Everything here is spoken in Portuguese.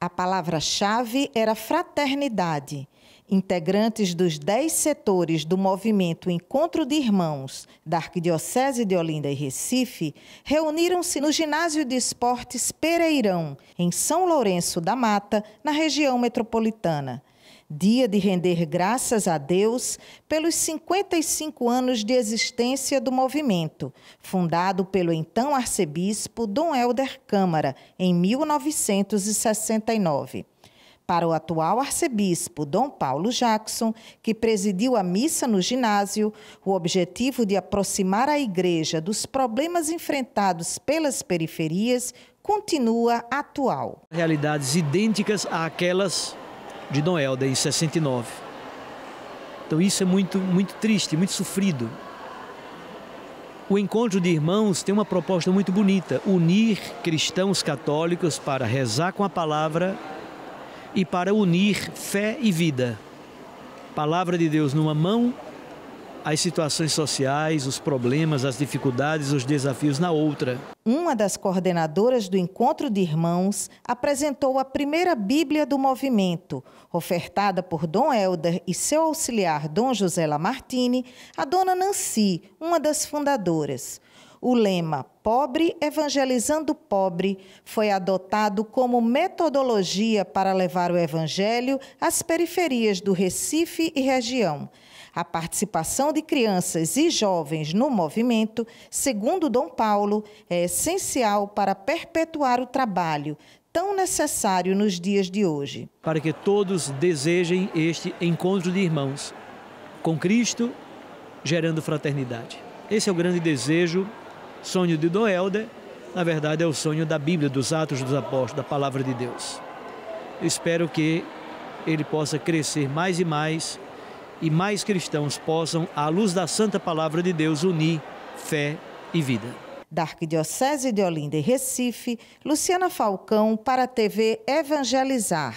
A palavra-chave era fraternidade. Integrantes dos dez setores do movimento Encontro de Irmãos da Arquidiocese de Olinda e Recife reuniram-se no Ginásio de Esportes Pereirão, em São Lourenço da Mata, na região metropolitana dia de render graças a Deus pelos 55 anos de existência do movimento, fundado pelo então arcebispo Dom Helder Câmara, em 1969. Para o atual arcebispo Dom Paulo Jackson, que presidiu a missa no ginásio, o objetivo de aproximar a igreja dos problemas enfrentados pelas periferias continua atual. Realidades idênticas àquelas de Don Helder em 69. Então isso é muito, muito triste, muito sofrido. O encontro de irmãos tem uma proposta muito bonita: unir cristãos católicos para rezar com a palavra e para unir fé e vida. Palavra de Deus numa mão as situações sociais, os problemas, as dificuldades, os desafios na outra. Uma das coordenadoras do Encontro de Irmãos apresentou a primeira Bíblia do movimento. Ofertada por Dom Helder e seu auxiliar Dom José Lamartine, a dona Nancy, uma das fundadoras. O lema Pobre Evangelizando Pobre foi adotado como metodologia para levar o Evangelho às periferias do Recife e região. A participação de crianças e jovens no movimento, segundo Dom Paulo, é essencial para perpetuar o trabalho, tão necessário nos dias de hoje. Para que todos desejem este encontro de irmãos com Cristo, gerando fraternidade. Esse é o grande desejo sonho de Dom Helder, na verdade, é o sonho da Bíblia, dos Atos dos Apóstolos, da Palavra de Deus. Eu espero que ele possa crescer mais e mais e mais cristãos possam, à luz da Santa Palavra de Deus, unir fé e vida. Da Arquidiocese de Olinda e Recife, Luciana Falcão para a TV Evangelizar.